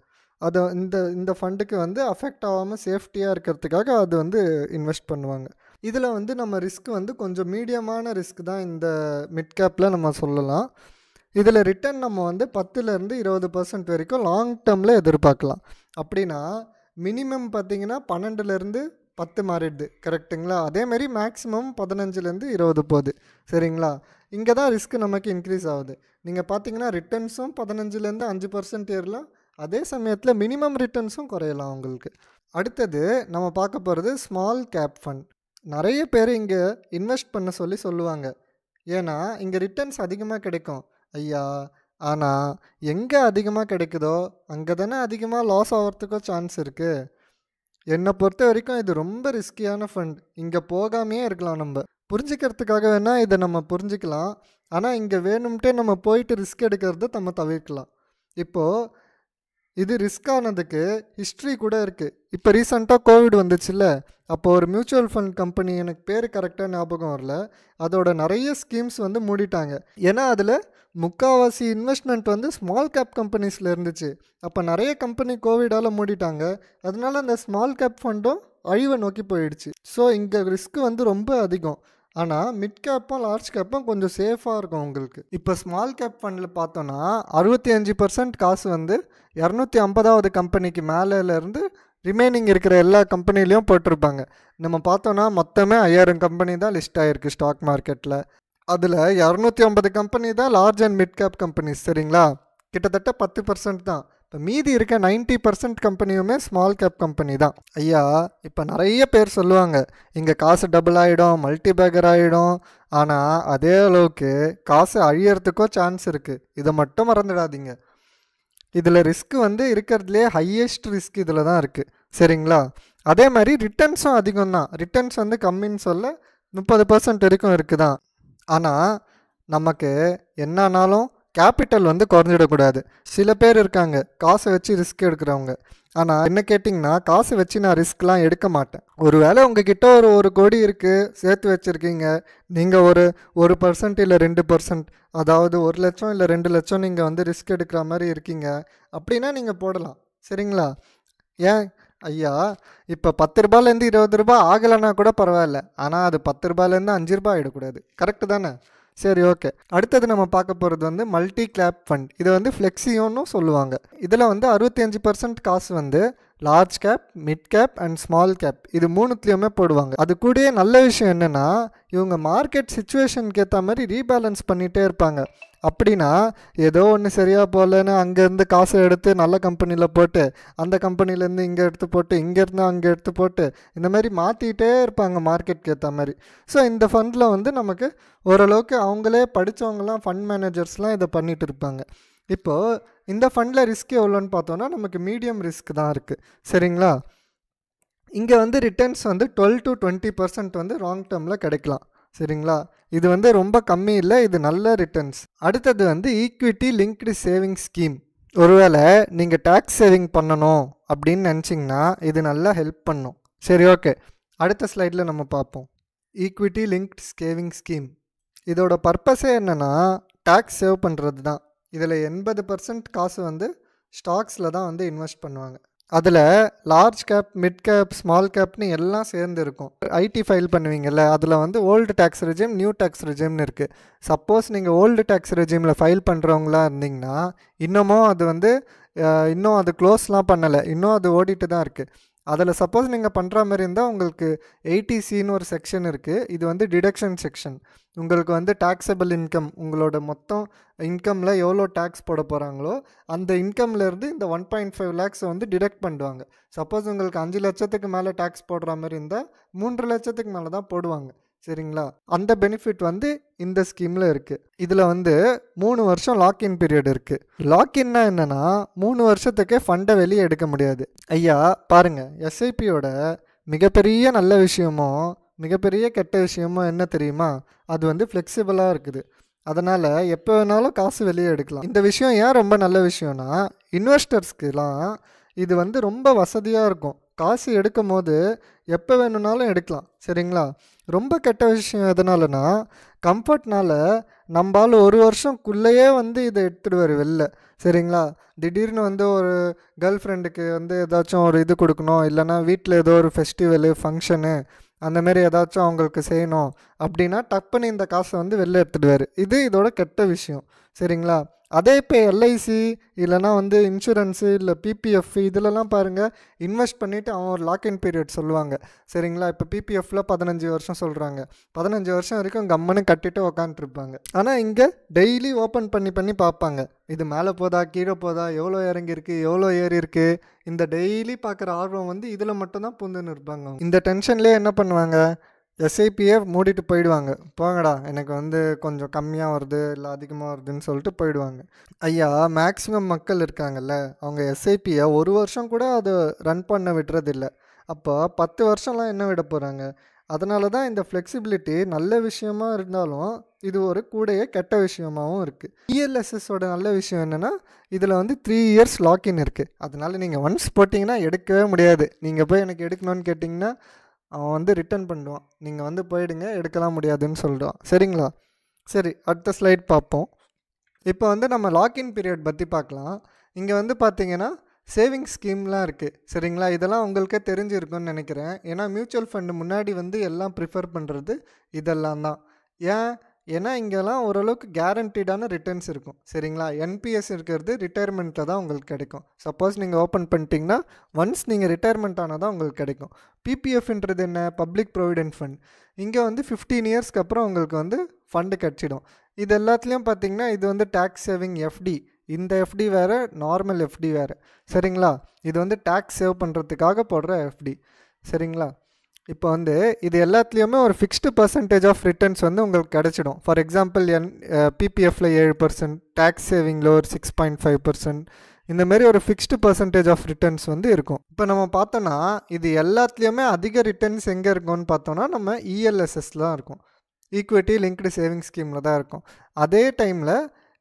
S1: அதை இந்த இந்த ஃபண்டுக்கு வந்து அஃபெக்ட் ஆகாமல் சேஃப்டியாக இருக்கிறதுக்காக அது வந்து இன்வெஸ்ட் பண்ணுவாங்க இதில் வந்து நம்ம ரிஸ்க் வந்து கொஞ்சம் மீடியமான ரிஸ்க் தான் இந்த மிட் கேப்பில் நம்ம சொல்லலாம் இதில் ரிட்டர்ன் நம்ம வந்து பத்துலேருந்து இருபது பர்சன்ட் வரைக்கும் லாங் டேர்மில் எதிர்பார்க்கலாம் அப்படின்னா மினிமம் பார்த்தீங்கன்னா பன்னெண்டுலேருந்து பத்து மாறிடுது கரெக்டுங்களா அதேமாரி மேக்ஸிமம் பதினஞ்சுலேருந்து இருபது போகுது சரிங்களா இங்கே தான் ரிஸ்க் நமக்கு இன்க்ரீஸ் ஆகுது நீங்கள் பார்த்தீங்கன்னா ரிட்டர்ன்ஸும் பதினஞ்சுலேருந்து அஞ்சு பர்சன்ட் ஏறலாம் அதே சமயத்தில் மினிமம் ரிட்டர்ன்ஸும் குறையலாம் உங்களுக்கு அடுத்தது நம்ம பார்க்க போகிறது ஸ்மால் கேப் ஃபண்ட் நிறைய பேர் இங்கே இன்வெஸ்ட் பண்ண சொல்லி சொல்லுவாங்க ஏன்னா இங்கே ரிட்டர்ன்ஸ் அதிகமாக கிடைக்கும் ஐயா ஆனால் எங்கே அதிகமாக கிடைக்குதோ அங்கே தானே அதிகமாக லாஸ் ஆகிறதுக்கோ சான்ஸ் இருக்குது என்னை பொறுத்த வரைக்கும் இது ரொம்ப ரிஸ்கியான ஃபண்ட் இங்கே போகாமையே இருக்கலாம் நம்ம புரிஞ்சுக்கிறதுக்காக வேணால் இதை நம்ம புரிஞ்சுக்கலாம் ஆனால் இங்கே வேணும்ட்டே நம்ம போயிட்டு ரிஸ்க் எடுக்கிறத நம்ம தவிர்க்கலாம் இப்போது இது ரிஸ்க் ஆனதுக்கு ஹிஸ்ட்ரி கூட இருக்குது இப்போ ரீசண்டாக கோவிட் வந்துச்சுல்ல அப்போது ஒரு மியூச்சுவல் ஃபண்ட் கம்பெனி எனக்கு பேர் கரெக்டாக ஞாபகம் வரல அதோட நிறைய ஸ்கீம்ஸ் வந்து மூடிட்டாங்க ஏன்னா அதில் முக்கால்வாசி இன்வெஸ்ட்மெண்ட் வந்து ஸ்மால் கேப் கம்பெனிஸில் இருந்துச்சு அப்போ நிறைய கம்பெனி கோவிடால் மூடிட்டாங்க அதனால அந்த ஸ்மால் கேப் ஃபண்டும் அழிவை நோக்கி போயிடுச்சு ஸோ இங்கே ரிஸ்க்கு வந்து ரொம்ப அதிகம் ஆனால் மிட் கேப்பும் லார்ஜ் கேப்பும் கொஞ்சம் சேஃபாக இருக்கும் உங்களுக்கு இப்போ ஸ்மால் கேப் ஃபண்டில் பார்த்தோன்னா அறுபத்தி அஞ்சு பர்சன்ட் காசு வந்து இரநூத்தி ஐம்பதாவது கம்பெனிக்கு மேலேருந்து ரிமைனிங் இருக்கிற எல்லா கம்பெனிலையும் போட்டிருப்பாங்க நம்ம பார்த்தோன்னா மொத்தமே ஐயாயிரம் கம்பெனி தான் லிஸ்ட் ஆகிருக்கு ஸ்டாக் மார்க்கெட்டில் அதில் இரநூத்தி ஐம்பது கம்பெனி தான் large and mid cap companies சரிங்களா கிட்டத்தட்ட பத்து பர்சன்ட் தான் இப்போ மீதி இருக்க நைன்ட்டி பர்சன்ட் கம்பெனியுமே ஸ்மால் கேப் கம்பெனி தான் ஐயா இப்போ நிறைய பேர் சொல்லுவாங்க இங்கே காசு டபுள் ஆகிடும் மல்டி பேக்கர் ஆகிடும் ஆனால் அதே அளவுக்கு காசு அழியறதுக்கோ சான்ஸ் இருக்குது இதை மட்டும் மறந்துடாதீங்க இதில் ரிஸ்க் வந்து இருக்கிறதுலே ஹையஸ்ட் ரிஸ்க் இதில் தான் இருக்குது சரிங்களா அதே மாதிரி ரிட்டர்ன்ஸும் அதிகம் தான் ரிட்டர்ன்ஸ் வந்து கம்மின்னு சொல்ல முப்பது பர்சன்ட் வரைக்கும் இருக்குது தான் ஆனால் நமக்கு என்னானாலும் கேபிட்டல் வந்து குறைஞ்சிடக்கூடாது சில பேர் இருக்காங்க காசை வச்சு ரிஸ்க் எடுக்கிறவங்க ஆனால் என்ன கேட்டிங்கன்னா காசு வச்சு நான் ரிஸ்க்லாம் எடுக்க மாட்டேன் ஒரு வேளை உங்ககிட்ட ஒரு ஒரு கோடி இருக்குது சேர்த்து வச்சுருக்கீங்க நீங்கள் ஒரு ஒரு பர்சன்ட் இல்லை ரெண்டு பர்சன்ட் அதாவது ஒரு லட்சம் இல்லை ரெண்டு லட்சம் நீங்கள் வந்து ரிஸ்க் எடுக்கிற மாதிரி இருக்கீங்க அப்படின்னா நீங்கள் போடலாம் சரிங்களா ஏன் ஐயா இப்போ பத்து ரூபாயிலேருந்து இருபது ரூபா ஆகலைன்னா கூட பரவாயில்ல ஆனால் அது பத்து ரூபாயிலேருந்து அஞ்சு ரூபாய் ஆகிடக்கூடாது கரெக்டு தானே சரி ஓகே அடுத்தது நம்ம பார்க்க போகிறது வந்து மல்டி கிளாப் ஃபண்ட் இதை வந்து ஃப்ளெக்ஸியோன்னு சொல்லுவாங்க இதில் வந்து அறுபத்தி அஞ்சு பர்சன்ட் காசு வந்து large cap mid cap and small cap இது மூணுத்துலேயுமே போடுவாங்க அது கூடயே நல்ல விஷயம் என்னென்னா இவங்க மார்க்கெட் சுச்சுவேஷனுக்கு ஏற்ற மாதிரி ரீபேலன்ஸ் பண்ணிகிட்டே இருப்பாங்க அப்படின்னா ஏதோ ஒன்று சரியாக போகலன்னு அங்கேருந்து காசை எடுத்து நல்ல கம்பெனியில் போட்டு அந்த கம்பெனிலேருந்து இங்கே எடுத்து போட்டு இங்கேருந்து அங்கே எடுத்து போட்டு இந்த மாதிரி மாற்றிக்கிட்டே இருப்பாங்க மார்க்கெட்க்கு ஏற்ற மாதிரி ஸோ இந்த ஃபண்டில் வந்து நமக்கு ஓரளவுக்கு அவங்களே படித்தவங்களாம் ஃபண்ட் மேனேஜர்ஸ்லாம் இதை பண்ணிகிட்டு இருப்பாங்க இப்போது இந்த ஃபண்டில் ரிஸ்க் எவ்வளோன்னு பார்த்தோன்னா நமக்கு மீடியம் ரிஸ்க் தான் இருக்குது சரிங்களா இங்கே வந்து ரிட்டர்ன்ஸ் வந்து டுவெல் டு டுவெண்ட்டி பர்சன்ட் வந்து ராங் டேர்மில் கிடைக்கலாம் சரிங்களா இது வந்து ரொம்ப கம்மி இல்லை இது நல்ல ரிட்டர்ன்ஸ் அடுத்தது வந்து ஈக்விட்டி லிங்க்டு சேவிங் ஸ்கீம் ஒருவேளை நீங்கள் டேக்ஸ் சேவிங் பண்ணணும் அப்படின்னு நினச்சிங்கன்னா இது நல்லா ஹெல்ப் பண்ணும் சரி ஓகே அடுத்த ஸ்லைடில் நம்ம பார்ப்போம் ஈக்விட்டி லிங்க்டு சேவிங் ஸ்கீம் இதோட பர்பஸே என்னென்னா டேக்ஸ் சேவ் பண்ணுறது தான் இதில் எண்பது பர்சன்ட் காசு வந்து ஸ்டாக்ஸில் தான் வந்து இன்வெஸ்ட் பண்ணுவாங்க அதில் large cap mid cap small கேப்னு எல்லாம் சேர்ந்து இருக்கும் ஐடி ஃபைல் பண்ணுவீங்கல்ல அதில் வந்து old tax regime new tax ரெஜிம்னு இருக்குது சப்போஸ் நீங்கள் ஓல்டு டேக்ஸ் ரெஜிமில் ஃபைல் பண்ணுறவங்களா இருந்தீங்கன்னா இன்னமும் அது வந்து இன்னும் அது க்ளோஸ்லாம் பண்ணலை இன்னும் அது ஓடிட்டு தான் இருக்குது அதில் சப்போஸ் நீங்கள் பண்ணுற மாதிரி இருந்தால் உங்களுக்கு எயிட்டிசின்னு ஒரு செக்ஷன் இருக்குது இது வந்து டிடக்ஷன் செக்ஷன் உங்களுக்கு வந்து டேக்ஸபிள் இன்கம் உங்களோட மொத்தம் இன்கமில் எவ்வளோ டேக்ஸ் போட போகிறாங்களோ அந்த இன்கம்லேருந்து இந்த ஒன் பாயிண்ட் ஃபைவ் லேக்ஸை வந்து டிடெக்ட் பண்ணுவாங்க சப்போஸ் உங்களுக்கு அஞ்சு லட்சத்துக்கு மேலே டேக்ஸ் போடுற மாதிரி இருந்தால் மூன்று லட்சத்துக்கு மேலே தான் போடுவாங்க சரிங்களா அந்த பெனிஃபிட் வந்து இந்த ஸ்கீமில் இருக்குது இதில் வந்து மூணு வருஷம் லாக்இன் பீரியட் இருக்குது லாக்இன்னா என்னென்னா மூணு வருஷத்துக்கே ஃபண்டை வெளியே எடுக்க முடியாது ஐயா பாருங்கள் எஸ்ஐபியோட மிகப்பெரிய நல்ல விஷயமும் மிகப்பெரிய கெட்ட விஷயமும் என்ன தெரியுமா அது வந்து ஃப்ளெக்சிபிளாக இருக்குது அதனால் எப்போ வேணாலும் காசு வெளியே எடுக்கலாம் இந்த விஷயம் ஏன் ரொம்ப நல்ல விஷயம்னா இன்வெஸ்டர்ஸ்க்குலாம் இது வந்து ரொம்ப வசதியாக இருக்கும் காசு எடுக்கும் போது எப்போ வேணும்னாலும் எடுக்கலாம் சரிங்களா ரொம்ப கெட்ட விஷயம் எதனாலனா கம்ஃபர்ட்னால் நம்மளால் ஒரு வருஷம்குள்ளேயே வந்து இதை எடுத்துடுவார் வெளில சரிங்களா திடீர்னு வந்து ஒரு கேர்ள் ஃப்ரெண்டுக்கு வந்து ஏதாச்சும் ஒரு இது கொடுக்கணும் இல்லைனா வீட்டில் ஏதோ ஒரு ஃபெஸ்டிவலு ஃபங்க்ஷனு அந்தமாரி ஏதாச்சும் அவங்களுக்கு செய்யணும் அப்படின்னா டப்புன்னு இந்த காசை வந்து வெளில எடுத்துடுவார் இது இதோட கெட்ட விஷயம் சரிங்களா அதே இப்போ எல்ஐசி இல்லைனா வந்து இன்சூரன்ஸு இல்லை பிபிஎஃப் இதிலலாம் பாருங்கள் இன்வெஸ்ட் பண்ணிவிட்டு அவன் ஒரு லாக்இன் பீரியட் சொல்லுவாங்க சரிங்களா இப்போ பிபிஎஃப்பில் பதினஞ்சு வருஷம் சொல்கிறாங்க பதினஞ்சு வருஷம் வரைக்கும் கம்மனு கட்டிட்டு உக்காந்துருப்பாங்க ஆனால் இங்கே டெய்லி ஓப்பன் பண்ணி பண்ணி பார்ப்பாங்க இது மேலே போதா கீழே போதா எவ்வளோ இறங்கியிருக்கு எவ்வளோ ஏறி இருக்குது இந்த டெய்லி பார்க்குற ஆர்வம் வந்து இதில் மட்டும்தான் பூந்துன்னு இருப்பாங்க இந்த டென்ஷன்லேயே என்ன பண்ணுவாங்க எஸ்ஐபியே மூடிட்டு போயிடுவாங்க போங்கடா எனக்கு வந்து கொஞ்சம் கம்மியாக வருது இல்லை அதிகமாக வருதுன்னு சொல்லிட்டு போயிடுவாங்க ஐயா மேக்ஸிமம் மக்கள் இருக்காங்கல்ல அவங்க எஸ்ஐபியை ஒரு வருஷம் கூட அது ரன் பண்ண விடுறதில்ல அப்போ பத்து வருஷம்லாம் என்ன விட போகிறாங்க அதனால தான் இந்த ஃப்ளெக்சிபிலிட்டி நல்ல விஷயமா இருந்தாலும் இது ஒரு கூடைய கெட்ட விஷயமாகவும் இருக்குது இஎல்எஸ்எஸோட e நல்ல விஷயம் என்னென்னா இதில் வந்து த்ரீ இயர்ஸ் லாக்இன் இருக்குது அதனால் நீங்கள் ஒன்ஸ் போட்டிங்கன்னா எடுக்கவே முடியாது நீங்கள் போய் எனக்கு எடுக்கணும்னு கேட்டிங்கன்னா அவன் வந்து ரிட்டர்ன் பண்ணுவான் நீங்கள் வந்து போயிடுங்க எடுக்கலாம் முடியாதுன்னு சொல்லிடுவான் சரிங்களா சரி அடுத்த ஸ்லைட் பார்ப்போம் இப்போ வந்து நம்ம லாக்இன் பீரியட் பற்றி பார்க்கலாம் இங்கே வந்து பார்த்தீங்கன்னா சேவிங் ஸ்கீம்லாம் இருக்குது சரிங்களா இதெல்லாம் உங்களுக்கே தெரிஞ்சிருக்கும்னு நினைக்கிறேன் ஏன்னா மியூச்சுவல் ஃபண்டு முன்னாடி வந்து எல்லாம் ப்ரிஃபர் பண்ணுறது இதெல்லாம் தான் ஏன் ஏன்னா இங்கெல்லாம் ஓரளவுக்கு கேரண்டீடான ரிட்டர்ன்ஸ் இருக்கும் சரிங்களா என்பிஎஸ் இருக்கிறது ரிட்டையர்மெண்ட்டில் தான் உங்களுக்கு கிடைக்கும் சப்போஸ் நீங்கள் ஓப்பன் பண்ணிட்டீங்கன்னா ஒன்ஸ் நீங்கள் ரிட்டையர்மெண்ட் ஆனால் தான் உங்களுக்கு கிடைக்கும் பிபிஎஃப்ன்றது என்ன பப்ளிக் ப்ரொவிடென்ட் ஃபண்ட் இங்கே வந்து ஃபிஃப்டீன் இயர்ஸ்க்கு அப்புறம் உங்களுக்கு வந்து ஃபண்டு கிடச்சிடும் இது எல்லாத்துலேயும் பார்த்தீங்கன்னா இது வந்து டேக்ஸ் சேவிங் எஃப்டி இந்த எஃப்டி வேறு நார்மல் எஃப்டி வேறு சரிங்களா இது வந்து டேக்ஸ் சேவ் பண்ணுறதுக்காக போடுற எஃப்டி சரிங்களா இப்போ வந்து இது எல்லாத்துலேயுமே ஒரு ஃபிக்ஸ்டு பர்சன்டேஜ் ஆஃப் ரிட்டர்ன்ஸ் வந்து உங்களுக்கு கிடச்சிடும் ஃபார் எக்ஸாம்பிள் என் பிபிஎஃப்ல ஏழு பர்சன்ட் டேக்ஸ் சேவிங்கில் ஒரு சிக்ஸ் பாயிண்ட் ஃபைவ் பர்சன்ட் இந்த மாதிரி ஒரு ஃபிக்ஸ்டு பர்சன்டேஜ் ஆஃப் ரிட்டர்ன்ஸ் வந்து இருக்கும் இப்போ நம்ம பார்த்தோன்னா இது எல்லாத்துலேயுமே அதிக ரிட்டர்ன்ஸ் எங்கே இருக்கும்னு பார்த்தோன்னா நம்ம இஎல்எஸ்எஸ் e தான் இருக்கும் ஈக்குவிட்டி லிங்க்டு சேவிங் ஸ்கீமில் தான் இருக்கும் அதே டைமில்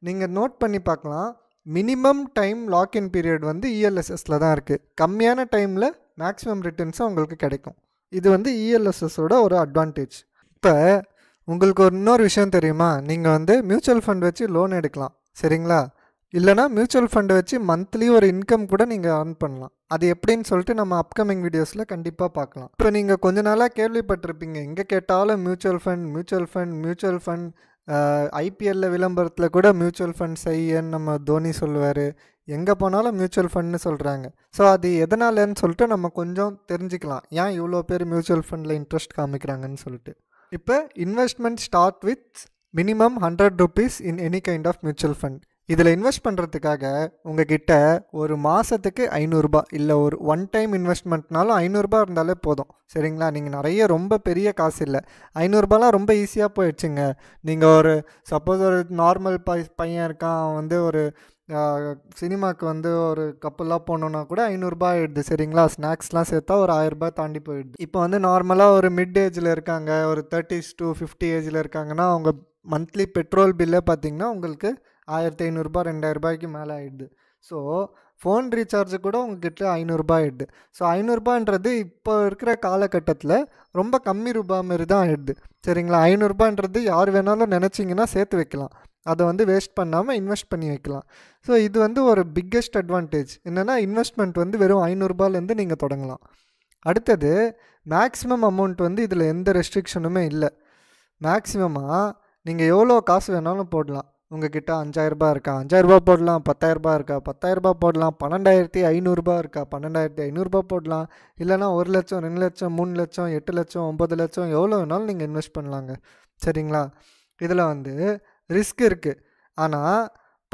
S1: நீங்கள் நோட் பண்ணி பார்க்கலாம் மினிமம் டைம் லாக்இன் பீரியட் வந்து இஎல்எஸ்எஸ்ல e தான் இருக்குது கம்மியான டைமில் மேக்ஸிமம் ரிட்டர்ன்ஸும் உங்களுக்கு கிடைக்கும் இது வந்து இஎல்எஸ்எஸோட e ஒரு அட்வான்டேஜ் இப்போ உங்களுக்கு ஒரு இன்னொரு விஷயம் தெரியுமா நீங்கள் வந்து மியூச்சுவல் ஃபண்ட் வச்சு லோன் எடுக்கலாம் சரிங்களா இல்லைனா மியூச்சுவல் ஃபண்டை வச்சு மந்த்லி ஒரு இன்கம் கூட நீங்கள் ஏர்ன் பண்ணலாம் அது எப்படின்னு சொல்லிட்டு நம்ம அப்கமிங் வீடியோஸில் கண்டிப்பாக பார்க்கலாம் இப்போ நீங்கள் கொஞ்ச நாளாக கேள்விப்பட்டிருப்பீங்க எங்கே கேட்டாலும் mutual fund mutual fund mutual fund ஐபிஎல்ல விளம்பரத்தில் கூட மியூச்சுவல் ஃபண்ட் செய்யன்னு நம்ம தோனி சொல்லுவார் எங்கே போனாலும் மியூச்சுவல் ஃபண்ட்னு சொல்கிறாங்க ஸோ அது எதனாலன்னு சொல்லிட்டு நம்ம கொஞ்சம் தெரிஞ்சுக்கலாம் ஏன் இவ்வளோ பேர் மியூச்சுவல் ஃபண்டில் இன்ட்ரெஸ்ட் காமிக்கிறாங்கன்னு சொல்லிட்டு இப்போ investment start with minimum hundred rupees in any kind of mutual fund இதில் இன்வெஸ்ட் பண்ணுறதுக்காக உங்ககிட்ட ஒரு மாதத்துக்கு ஐநூறுரூபா இல்லை ஒரு ஒன் டைம் இன்வெஸ்ட்மெண்ட்னாலும் ஐநூறுரூபா இருந்தாலே போதும் சரிங்களா நீங்கள் நிறைய ரொம்ப பெரிய காசு இல்லை ஐநூறுரூபாலாம் ரொம்ப ஈஸியாக போயிடுச்சுங்க நீங்கள் ஒரு சப்போஸ் ஒரு நார்மல் பை பையன் இருக்கான் வந்து ஒரு சினிமாவுக்கு வந்து ஒரு கப்பலாக போனோன்னா கூட ஐநூறுரூபா ஆகிடுது சரிங்களா ஸ்நாக்ஸ்லாம் சேர்த்தா ஒரு ஆயிரரூபா தாண்டி போயிடுது இப்போ வந்து நார்மலாக ஒரு மிட் ஏஜில் இருக்காங்க ஒரு தேர்ட்டிஸ் டு ஃபிஃப்டி ஏஜில் இருக்காங்கன்னா அவங்க மந்த்லி பெட்ரோல் பில்லே பார்த்திங்கன்னா உங்களுக்கு ஆயிரத்தி ஐநூறுரூபா ரெண்டாயிரரூபாய்க்கு மேலே ஆகிடுது ஸோ ஃபோன் ரீசார்ஜு கூட உங்ககிட்ட ஐநூறுரூபா ஆகிடுது ஸோ ஐநூறுரூபான்றது இப்போ இருக்கிற காலகட்டத்தில் ரொம்ப கம்மி ரூபா மாரி தான் ஆகிடுது சரிங்களா ஐநூறுரூபான்றது யார் வேணாலும் நினச்சிங்கன்னா சேர்த்து வைக்கலாம் அதை வந்து வேஸ்ட் பண்ணாமல் இன்வெஸ்ட் பண்ணி வைக்கலாம் ஸோ இது வந்து ஒரு பிக்கெஸ்ட் அட்வான்டேஜ் என்னென்னா இன்வெஸ்ட்மெண்ட் வந்து வெறும் ஐநூறுரூபாலேருந்து நீங்கள் தொடங்கலாம் அடுத்தது மேக்ஸிமம் அமௌண்ட் வந்து இதில் எந்த ரெஸ்ட்ரிக்ஷனுமே இல்லை மேக்ஸிமமாக நீங்கள் எவ்வளோ காசு வேணாலும் போடலாம் உங்ககிட்ட அஞ்சாயிரரூபா இருக்கா அஞ்சாயிரரூபா போடலாம் பத்தாயிரரூபா இருக்கா பத்தாயிரரூபா போடலாம் பன்னெண்டாயிரத்தி ஐநூறுரூபா இருக்கா பன்னெண்டாயிரத்தி ஐநூறுரூபா போடலாம் இல்லைனா ஒரு லட்சம் ரெண்டு லட்சம் மூணு லட்சம் எட்டு லட்சம் ஒம்பது லட்சம் எவ்வளோ வேணாலும் நீங்கள் இன்வெஸ்ட் பண்ணலாங்க சரிங்களா இதில் வந்து ரிஸ்க் இருக்குது ஆனால்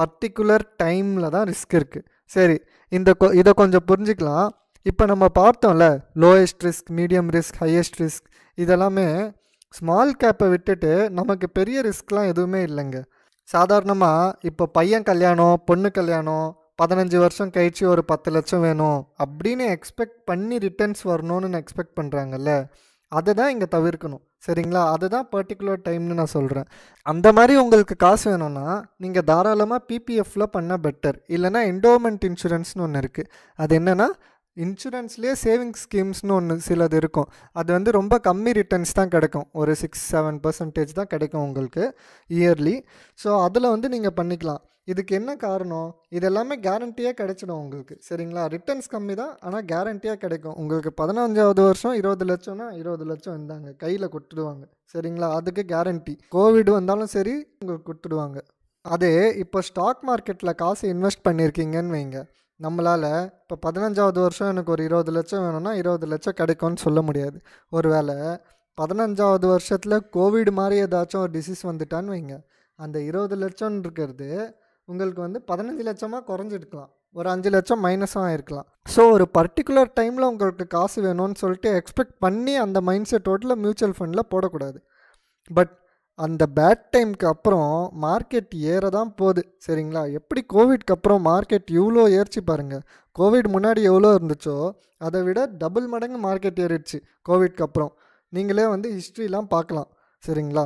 S1: பர்டிகுலர் டைமில் தான் ரிஸ்க் இருக்குது சரி இந்த கொ இதை கொஞ்சம் புரிஞ்சுக்கலாம் இப்போ நம்ம பார்த்தோம்ல lowest risk medium risk highest risk இதெல்லாமே ஸ்மால் கேப்பை விட்டுட்டு நமக்கு பெரிய ரிஸ்க்லாம் எதுவுமே இல்லைங்க சாதாரணமாக இப்போ பையன் கல்யாணம் பொண்ணு கல்யாணம் பதினஞ்சு வருஷம் கழிச்சு ஒரு பத்து லட்சம் வேணும் அப்படின்னு எக்ஸ்பெக்ட் பண்ணி ரிட்டர்ன்ஸ் வரணும்னு எக்ஸ்பெக்ட் பண்ணுறாங்கல்ல அதை தான் இங்கே தவிர்க்கணும் சரிங்களா அதுதான் பர்டிகுலர் டைம்னு நான் சொல்கிறேன் அந்த மாதிரி உங்களுக்கு காசு வேணும்னா நீங்கள் தாராளமாக பிபிஎஃப்பில் பண்ணால் பெட்டர் இல்லைனா என்டோமெண்ட் இன்சூரன்ஸ்னு ஒன்று இருக்குது அது என்னென்னா இன்சூரன்ஸ்லேயே சேவிங்ஸ் ஸ்கீம்ஸ்னு ஒன்று சிலது இருக்கும் அது வந்து ரொம்ப கம்மி ரிட்டர்ன்ஸ் தான் கிடைக்கும் ஒரு சிக்ஸ் செவன் பர்சன்டேஜ் தான் கிடைக்கும் உங்களுக்கு இயர்லி ஸோ அதில் வந்து நீங்கள் பண்ணிக்கலாம் இதுக்கு என்ன காரணம் இது எல்லாமே கேரண்டியாக கிடைச்சிடும் உங்களுக்கு சரிங்களா ரிட்டர்ன்ஸ் கம்மி தான் ஆனால் கேரண்டியாக கிடைக்கும் உங்களுக்கு பதினஞ்சாவது வருஷம் இருபது லட்சம்னா இருபது லட்சம் இருந்தாங்க கையில் கொடுத்துடுவாங்க சரிங்களா அதுக்கு கேரண்டி கோவிட் வந்தாலும் சரி உங்களுக்கு கொடுத்துடுவாங்க அதே இப்போ ஸ்டாக் மார்க்கெட்டில் காசு இன்வெஸ்ட் பண்ணியிருக்கீங்கன்னு வைங்க நம்மளால் இப்போ பதினஞ்சாவது வருஷம் எனக்கு ஒரு இருபது லட்சம் வேணும்னா இருபது லட்சம் கிடைக்கும்னு சொல்ல முடியாது ஒரு வேளை பதினஞ்சாவது வருஷத்தில் கோவிட் மாதிரி ஏதாச்சும் ஒரு டிசீஸ் வந்துட்டான்னு வைங்க அந்த இருபது லட்சம் இருக்கிறது உங்களுக்கு வந்து பதினஞ்சு லட்சமாக குறைஞ்சிருக்கலாம் ஒரு அஞ்சு லட்சம் மைனஸாக ஆகிருக்கலாம் ஸோ ஒரு பர்டிகுலர் டைமில் உங்களுக்கு காசு வேணும்னு சொல்லிட்டு எக்ஸ்பெக்ட் பண்ணி அந்த மைண்ட் செட்டோட்டில் மியூச்சுவல் ஃபண்டில் போடக்கூடாது பட் அந்த பேட் டைம்க்கு அப்புறம் மார்க்கெட் ஏற தான் போகுது சரிங்களா எப்படி கோவிட்க்கு அப்புறம் மார்க்கெட் இவ்வளோ ஏறிச்சு பாருங்கள் கோவிட் முன்னாடி எவ்வளோ இருந்துச்சோ அதை விட டபுள் மடங்கு மார்க்கெட் ஏறிடுச்சு கோவிட்க்கு அப்புறம் நீங்களே வந்து ஹிஸ்ட்ரிலாம் பார்க்கலாம் சரிங்களா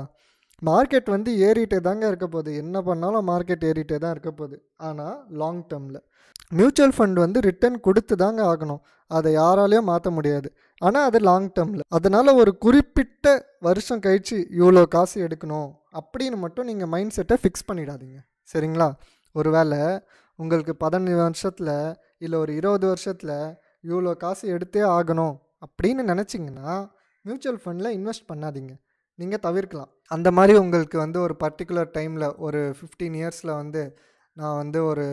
S1: மார்க்கெட் வந்து ஏறிட்டே தாங்க இருக்க போகுது என்ன பண்ணாலும் மார்க்கெட் ஏறிட்டே தான் இருக்க போகுது ஆனால் லாங் டேர்மில் மியூச்சுவல் ஃபண்ட் வந்து ரிட்டர்ன் கொடுத்து தாங்க ஆகணும் அதை யாராலையும் மாற்ற முடியாது ஆனால் அது லாங் டேர்மில் அதனால் ஒரு குறிப்பிட்ட வருஷம் கழித்து இவ்வளோ காசு எடுக்கணும் அப்படின்னு மட்டும் நீங்கள் மைண்ட் செட்டை ஃபிக்ஸ் பண்ணிடாதீங்க சரிங்களா ஒரு வேளை உங்களுக்கு பதினஞ்சு வருஷத்தில் இல்லை ஒரு இருபது வருஷத்தில் இவ்வளோ காசு எடுத்தே ஆகணும் அப்படின்னு நினச்சிங்கன்னா மியூச்சுவல் ஃபண்டில் இன்வெஸ்ட் பண்ணாதீங்க நீங்கள் தவிர்க்கலாம் அந்த மாதிரி உங்களுக்கு வந்து ஒரு பர்டிகுலர் டைமில் ஒரு ஃபிஃப்டீன் இயர்ஸில் வந்து நான் வந்து ஒரு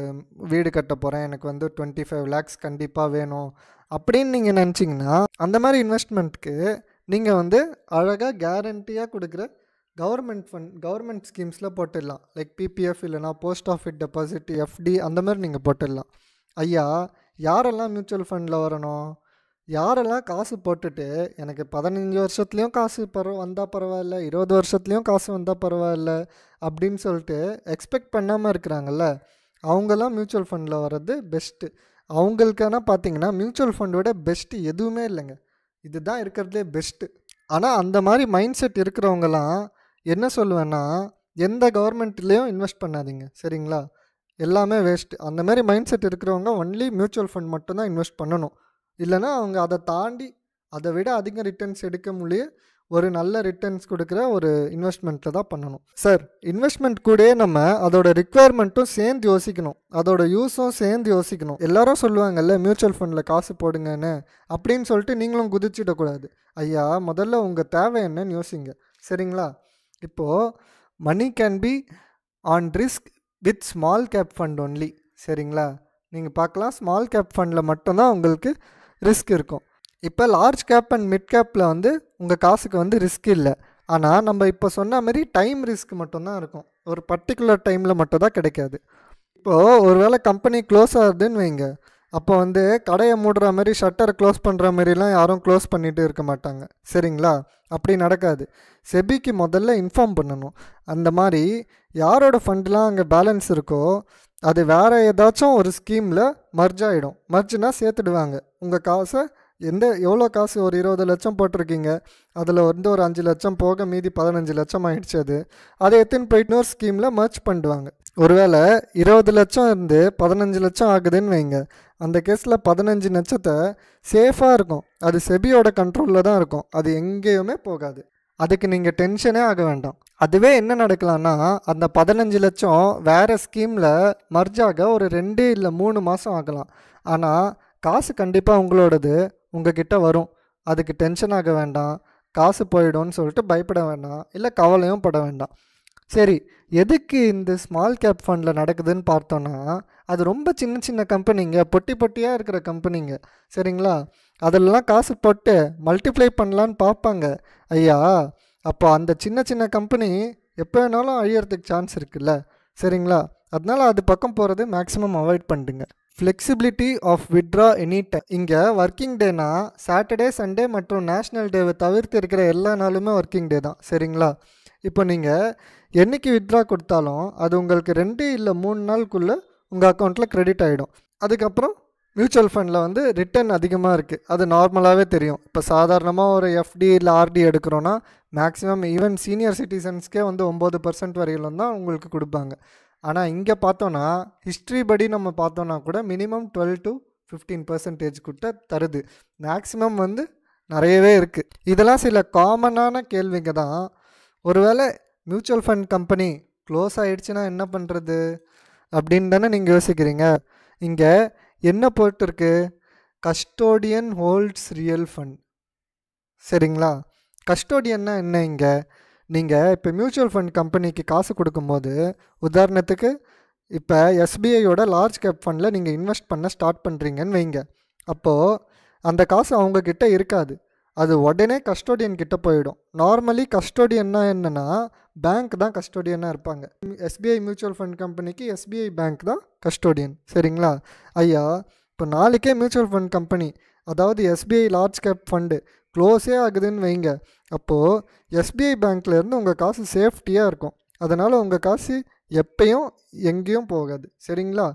S1: வீடு கட்ட போகிறேன் எனக்கு வந்து டுவெண்ட்டி ஃபைவ் லேக்ஸ் கண்டிப்பாக வேணும் அப்படின்னு நீங்கள் நினச்சிங்கன்னா அந்த மாதிரி இன்வெஸ்ட்மெண்ட்க்கு நீங்கள் வந்து அழகாக கேரண்டியாக கொடுக்குற கவர்மெண்ட் ஃபண்ட் கவர்மெண்ட் ஸ்கீம்ஸில் போட்டுடலாம் லைக் பிபிஎஃப் இல்லைனா போஸ்ட் ஆஃபீஸ் டெபாசிட் எஃப்டி அந்த மாதிரி நீங்கள் போட்டுடலாம் ஐயா யாரெல்லாம் மியூச்சுவல் ஃபண்டில் வரணும் யாரெல்லாம் காசு போட்டுட்டு எனக்கு பதினஞ்சு வருஷத்துலேயும் காசு பரவ வந்தால் பரவாயில்ல இருபது வருஷத்துலேயும் காசு வந்தால் பரவாயில்ல அப்படின்னு சொல்லிட்டு எக்ஸ்பெக்ட் பண்ணாமல் இருக்கிறாங்கல்ல அவங்கெல்லாம் மியூச்சுவல் ஃபண்டில் வர்றது பெஸ்ட்டு அவங்களுக்கான பார்த்தீங்கன்னா மியூச்சுவல் ஃபண்டோட பெஸ்ட்டு எதுவுமே இல்லைங்க இதுதான் இருக்கிறதுலே பெஸ்ட்டு ஆனால் அந்த மாதிரி மைண்ட் செட் இருக்கிறவங்கலாம் என்ன சொல்லுவேன்னா எந்த கவர்மெண்ட்லேயும் இன்வெஸ்ட் பண்ணாதீங்க சரிங்களா எல்லாமே வேஸ்ட்டு அந்த மாதிரி மைண்ட் செட் இருக்கிறவங்க ஒன்லி மியூச்சுவல் ஃபண்ட் மட்டும்தான் இன்வெஸ்ட் பண்ணணும் இல்லைனா அவங்க அதை தாண்டி அதை விட அதிக ரிட்டர்ன்ஸ் எடுக்க முடிய ஒரு நல்ல ரிட்டர்ன்ஸ் கொடுக்குற ஒரு இன்வெஸ்ட்மெண்ட்டை தான் பண்ணணும் சார் இன்வெஸ்ட்மெண்ட் கூட நம்ம அதோட ரிக்குவயர்மெண்ட்டும் சேர்ந்து யோசிக்கணும் அதோட யூஸும் சேர்ந்து யோசிக்கணும் எல்லாரும் சொல்லுவாங்கல்ல மியூச்சுவல் ஃபண்டில் காசு போடுங்கன்னு அப்படின்னு சொல்லிட்டு நீங்களும் குதிச்சிடக்கூடாது ஐயா முதல்ல உங்கள் தேவை என்னன்னு யோசிங்க சரிங்களா இப்போது money can be on risk with small cap fund only சரிங்களா நீங்கள் பார்க்கலாம் ஸ்மால் கேப் ஃபண்டில் மட்டும்தான் உங்களுக்கு ரிஸ்க் இருக்கும் இப்போ லார்ஜ் கேப் அண்ட் மிட் கேப்பில் வந்து உங்கள் காசுக்கு வந்து ரிஸ்க் இல்லை ஆனால் நம்ம இப்போ சொன்ன மாதிரி டைம் ரிஸ்க் மட்டும்தான் இருக்கும் ஒரு பர்டிகுலர் டைமில் மட்டும் தான் கிடைக்காது இப்போது ஒரு வேளை கம்பெனி க்ளோஸ் ஆகுதுன்னு வைங்க அப்போ வந்து கடையை மூடுற மாதிரி ஷட்டரை க்ளோஸ் பண்ணுற மாதிரிலாம் யாரும் க்ளோஸ் பண்ணிட்டு இருக்க மாட்டாங்க சரிங்களா அப்படி நடக்காது செபிக்கு முதல்ல இன்ஃபார்ம் பண்ணணும் அந்த மாதிரி யாரோட ஃபண்ட்லாம் அங்கே பேலன்ஸ் இருக்கோ அது வேறு ஏதாச்சும் ஒரு ஸ்கீமில் மர்ஜ் ஆகிடும் மர்ஜ்னால் சேர்த்துடுவாங்க உங்கள் காசை எந்த எவ்வளோ காசு ஒரு இருபது லட்சம் போட்டிருக்கீங்க அதில் வந்து ஒரு அஞ்சு லட்சம் போக மீதி பதினஞ்சு லட்சம் ஆயிடுச்சு அது அதை எத்தின்னு போயிட்டு ஒரு ஸ்கீமில் மர்ச் பண்ணிடுவாங்க ஒருவேளை இருபது லட்சம் இருந்து பதினஞ்சு லட்சம் ஆகுதுன்னு வைங்க அந்த கேஸில் பதினஞ்சு லட்சத்தை சேஃபாக இருக்கும் அது செபியோட கண்ட்ரோலில் தான் இருக்கும் அது எங்கேயுமே போகாது அதுக்கு நீங்கள் டென்ஷனே ஆக வேண்டாம் அதுவே என்ன நடக்கலாம்னா அந்த பதினஞ்சு லட்சம் வேறு ஸ்கீமில் மர்ஜாக ஒரு ரெண்டு இல்லை மூணு மாதம் ஆகலாம் ஆனால் காசு கண்டிப்பாக உங்களோடது உங்ககிட்ட வரும் அதுக்கு டென்ஷன் ஆக வேண்டாம் காசு போயிடும்னு சொல்லிட்டு பயப்பட வேண்டாம் இல்லை கவலையும் பட வேண்டாம் சரி எதுக்கு இந்த ஸ்மால் கேப் ஃபண்டில் நடக்குதுன்னு பார்த்தோன்னா அது ரொம்ப சின்ன சின்ன கம்பெனிங்க பொட்டி பொட்டியாக இருக்கிற கம்பெனிங்க சரிங்களா அதெல்லாம் காசு போட்டு மல்டிப்ளை பண்ணலான்னு பார்ப்பாங்க ஐயா அப்போ அந்த சின்ன சின்ன கம்பெனி எப்போ வேணாலும் அழியறதுக்கு சான்ஸ் இருக்குல்ல சரிங்களா அதனால் அது பக்கம் போகிறது மேக்ஸிமம் அவாய்ட் பண்ணுங்க flexibility of withdraw any time இங்கே ஒர்க்கிங் டேனா சாட்டர்டே சண்டே மற்றும் நேஷ்னல் டேவை தவிர்த்து இருக்கிற எல்லா நாளுமே ஒர்க்கிங் டே தான் சரிங்களா இப்போ நீங்கள் என்றைக்கு வித்ரா கொடுத்தாலும் அது உங்களுக்கு ரெண்டு இல்லை மூணு நாளுக்குள்ளே உங்கள் அக்கௌண்ட்டில் க்ரெடிட் ஆகிடும் அதுக்கப்புறம் மியூச்சுவல் ஃபண்டில் வந்து ரிட்டர்ன் அதிகமாக இருக்குது அது நார்மலாகவே தெரியும் இப்போ சாதாரணமாக ஒரு எஃப்டி இல்லை ஆர்டி எடுக்கிறோன்னா மேக்ஸிமம் ஈவன் சீனியர் சிட்டிசன்ஸ்க்கே வந்து ஒம்பது பர்சன்ட் வரையிலும் தான் உங்களுக்கு கொடுப்பாங்க ஆனால் இங்கே பார்த்தோன்னா ஹிஸ்ட்ரி படி நம்ம பார்த்தோன்னா கூட minimum twelve to fifteen percentage கிட்ட தருது மேக்ஸிமம் வந்து நிறையவே இருக்குது இதெல்லாம் சில காமனான கேள்விங்க தான் ஒருவேளை மியூச்சுவல் ஃபண்ட் கம்பெனி க்ளோஸ் ஆகிடுச்சுன்னா என்ன பண்ணுறது அப்படின்னு தானே நீங்கள் யோசிக்கிறீங்க இங்கே என்ன போயிட்டுருக்கு கஸ்டோடியன் ஹோல்ட்ஸ் ரியல் ஃபண்ட் சரிங்களா கஸ்டோடியன்னா என்ன இங்கே நீங்கள் இப்போ மியூச்சுவல் ஃபண்ட் கம்பெனிக்கு காசு கொடுக்கும்போது உதாரணத்துக்கு இப்போ எஸ்பிஐயோட லார்ஜ் கேப் ஃபண்டில் நீங்கள் இன்வெஸ்ட் பண்ண ஸ்டார்ட் பண்ணுறீங்கன்னு வைங்க அப்போது அந்த காசு அவங்கக்கிட்ட இருக்காது அது உடனே கஸ்டோடியன் கிட்டே போயிடும் நார்மலி கஸ்டோடியன்னா என்னென்னா பேங்க் தான் கஸ்டோடியனாக இருப்பாங்க எஸ்பிஐ மியூச்சுவல் ஃபண்ட் கம்பெனிக்கு எஸ்பிஐ பேங்க் தான் கஸ்டோடியன் சரிங்களா ஐயா இப்போ நாளைக்கே மியூச்சுவல் ஃபண்ட் கம்பெனி அதாவது எஸ்பிஐ லார்ஜ் கேப் ஃபண்டு க்ளோஸே ஆகுதுன்னு வைங்க அப்போது எஸ்பிஐ பேங்க்லேருந்து உங்கள் காசு சேஃப்டியாக இருக்கும் அதனால் உங்கள் காசு எப்பயும் எங்கேயும் போகாது சரிங்களா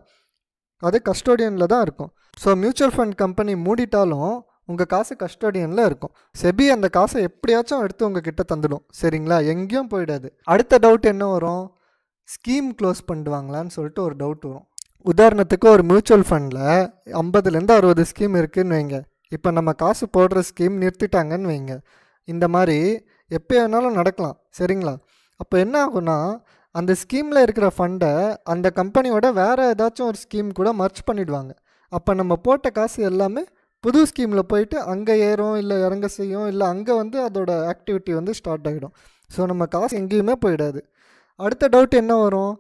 S1: அது கஸ்டோடியனில் தான் இருக்கும் ஸோ மியூச்சுவல் ஃபண்ட் கம்பெனி மூடிட்டாலும் உங்கள் காசு கஸ்டோடியனில் இருக்கும் செபி அந்த காசை எப்படியாச்சும் எடுத்து உங்கள் கிட்டே தந்துடும் சரிங்களா எங்கேயும் போயிடாது அடுத்த டவுட் என்ன வரும் ஸ்கீம் க்ளோஸ் பண்ணிடுவாங்களான்னு சொல்லிட்டு ஒரு டவுட் வரும் உதாரணத்துக்கு ஒரு மியூச்சுவல் ஃபண்டில் ஐம்பதுலேருந்து அறுபது ஸ்கீம் இருக்குதுன்னு வைங்க இப்போ நம்ம காசு போடுற ஸ்கீம் நிறுத்திட்டாங்கன்னு வைங்க இந்த மாதிரி எப்போ வேணாலும் நடக்கலாம் சரிங்களா அப்போ என்ன ஆகும்னா அந்த ஸ்கீமில் இருக்கிற ஃபண்டை அந்த கம்பெனியோட வேறு ஏதாச்சும் ஒரு ஸ்கீம் கூட மர்ச் பண்ணிவிடுவாங்க அப்போ நம்ம போட்ட காசு எல்லாமே புது ஸ்கீமில் போயிட்டு அங்கே ஏறும் இல்லை இறங்க செய்யும் இல்லை அங்கே வந்து அதோட ஆக்டிவிட்டி வந்து ஸ்டார்ட் ஆகிடும் ஸோ நம்ம காசு எங்கேயுமே போயிடாது அடுத்த டவுட் என்ன வரும்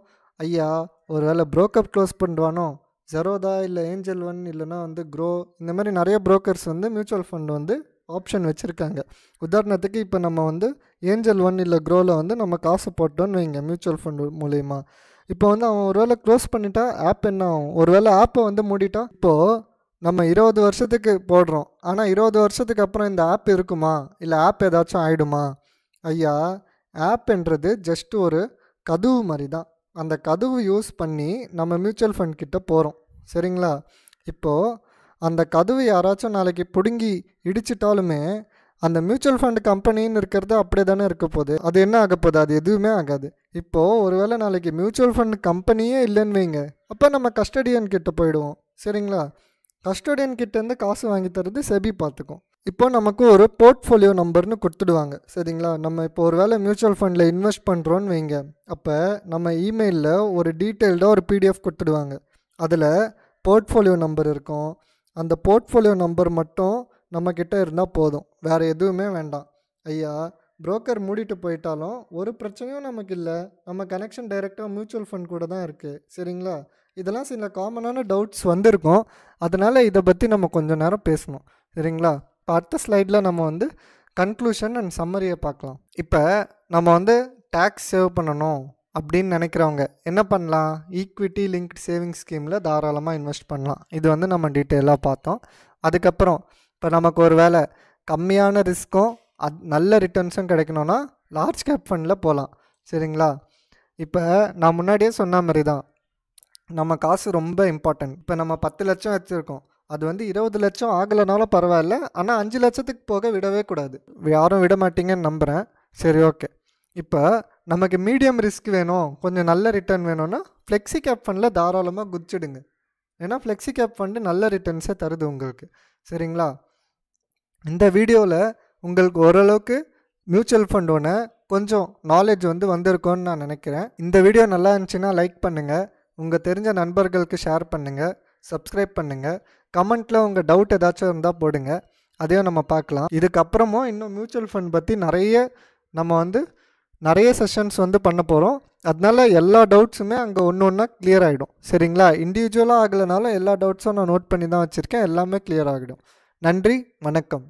S1: ஐயா ஒரு வேளை ப்ரோக்கப் க்ளோஸ் பண்ணுவானோ ஜெரோதா இல்லை ஏஞ்சல் ஒன் இல்லைன்னா வந்து க்ரோ இந்த மாதிரி நிறைய ப்ரோக்கர்ஸ் வந்து மியூச்சுவல் ஃபண்ட் வந்து ஆப்ஷன் வச்சுருக்காங்க உதாரணத்துக்கு இப்போ நம்ம வந்து ஏஞ்சல் ஒன் இல்லை க்ரோவில் வந்து நம்ம காசு போட்டோன்னு வைங்க மியூச்சுவல் ஃபண்ட் மூலயமா இப்போ வந்து அவன் ஒரு வேளை க்ளோஸ் பண்ணிட்டா ஆப் என்ன ஆகும் ஒரு வேளை ஆப்பை வந்து மூடிட்டா இப்போது நம்ம இருபது வருஷத்துக்கு போடுறோம் ஆனால் இருபது வருஷத்துக்கு அப்புறம் இந்த ஆப் இருக்குமா இல்லை ஆப் ஏதாச்சும் ஆகிடுமா ஐயா ஆப்ன்றது ஜஸ்ட் ஒரு கதவு மாதிரி தான் அந்த கதவு யூஸ் பண்ணி நம்ம மியூச்சுவல் ஃபண்ட் கிட்ட போகிறோம் சரிங்களா இப்போது அந்த கதவு யாராச்சும் நாளைக்கு பிடுங்கி இடிச்சிட்டாலுமே அந்த மியூச்சுவல் ஃபண்ட் கம்பெனின்னு இருக்கிறது அப்படியே தானே இருக்க போகுது அது என்ன ஆக போகுது அது எதுவுமே ஆகாது இப்போது ஒருவேளை நாளைக்கு மியூச்சுவல் ஃபண்ட் கம்பெனியே இல்லைன்னு வைங்க அப்போ நம்ம கஸ்டடியன் கிட்ட போயிடுவோம் சரிங்களா கஸ்டோடியன் கிட்டேருந்து காசு வாங்கி தரது செபி பார்த்துக்கும் இப்போ நமக்கு ஒரு போர்ட்ஃபோலியோ நம்பர்னு கொடுத்துடுவாங்க சரிங்களா நம்ம இப்போ ஒரு வேளை மியூச்சுவல் ஃபண்டில் இன்வெஸ்ட் பண்ணுறோன்னு வைங்க அப்போ நம்ம இமெயிலில் ஒரு டீட்டெயில்டாக ஒரு பிடிஎஃப் கொடுத்துடுவாங்க அதில் போர்ட்ஃபோலியோ நம்பர் இருக்கும் அந்த போர்ட்ஃபோலியோ நம்பர் மட்டும் நம்மக்கிட்ட இருந்தால் போதும் வேறு எதுவுமே வேண்டாம் ஐயா ப்ரோக்கர் மூடிட்டு போயிட்டாலும் ஒரு பிரச்சனையும் நமக்கு இல்லை நம்ம கனெக்ஷன் டைரெக்டாக மியூச்சுவல் ஃபண்ட் கூட தான் இருக்குது சரிங்களா இதெல்லாம் சில காமனான டவுட்ஸ் வந்திருக்கும் அதனால் இதை பற்றி நம்ம கொஞ்சம் நேரம் பேசணும் சரிங்களா இப்போ அடுத்த ஸ்லைடில் நம்ம வந்து கன்க்ளூஷன் அண்ட் சம்மரியை பார்க்கலாம் இப்போ நம்ம வந்து டேக்ஸ் சேவ் பண்ணணும் அப்படின்னு நினைக்கிறவங்க என்ன பண்ணலாம் ஈக்விட்டி லிங்க்டு சேவிங்ஸ் ஸ்கீமில் தாராளமாக இன்வெஸ்ட் பண்ணலாம் இது வந்து நம்ம டீட்டெயிலாக பார்த்தோம் அதுக்கப்புறம் இப்போ நமக்கு ஒரு வேலை கம்மியான ரிஸ்க்கும் அத் நல்ல ரிட்டர்ன்ஸும் கிடைக்கணும்னா லார்ஜ் கேப் ஃபண்டில் போகலாம் சரிங்களா இப்போ நான் முன்னாடியே சொன்ன மாதிரி தான் நம்ம காசு ரொம்ப இம்பார்ட்டன்ட் இப்போ நம்ம பத்து லட்சம் வச்சுருக்கோம் அது வந்து இருபது லட்சம் ஆகலைனாலும் பரவாயில்ல ஆனால் அஞ்சு லட்சத்துக்கு போக விடவே கூடாது யாரும் விட மாட்டீங்கன்னு நம்புகிறேன் சரி ஓகே இப்போ நமக்கு மீடியம் ரிஸ்க் வேணும் கொஞ்சம் நல்ல ரிட்டர்ன் வேணும்னா ஃப்ளெக்ஸி கேப் ஃபண்டில் தாராளமாக குதிச்சிடுங்க ஏன்னா ஃப்ளெக்ஸி கேப் ஃபண்டு நல்ல ரிட்டர்ன்ஸே தருது உங்களுக்கு சரிங்களா இந்த வீடியோவில் உங்களுக்கு ஓரளவுக்கு மியூச்சுவல் ஃபண்ட் ஒன்று கொஞ்சம் நாலேஜ் வந்து வந்திருக்கோன்னு நான் நினைக்கிறேன் இந்த வீடியோ நல்லா இருந்துச்சுன்னா லைக் பண்ணுங்கள் உங்கள் தெரிஞ்ச நண்பர்களுக்கு ஷேர் பண்ணுங்கள் சப்ஸ்கிரைப் பண்ணுங்கள் கமெண்ட்டில் உங்கள் டவுட் ஏதாச்சும் இருந்தால் போடுங்க அதையும் நம்ம பார்க்கலாம் இதுக்கப்புறமும் இன்னும் மியூச்சுவல் ஃபண்ட் பற்றி நிறைய நம்ம வந்து நிறைய செஷன்ஸ் வந்து பண்ண போகிறோம் அதனால எல்லா டவுட்ஸுமே அங்கே ஒன்று ஒன்றா கிளியர் ஆகிடும் சரிங்களா இண்டிவிஜுவலாக ஆகலைனாலும் எல்லா டவுட்ஸும் நான் நோட் பண்ணி தான் வச்சுருக்கேன் எல்லாமே கிளியர் ஆகிடும் நன்றி வணக்கம்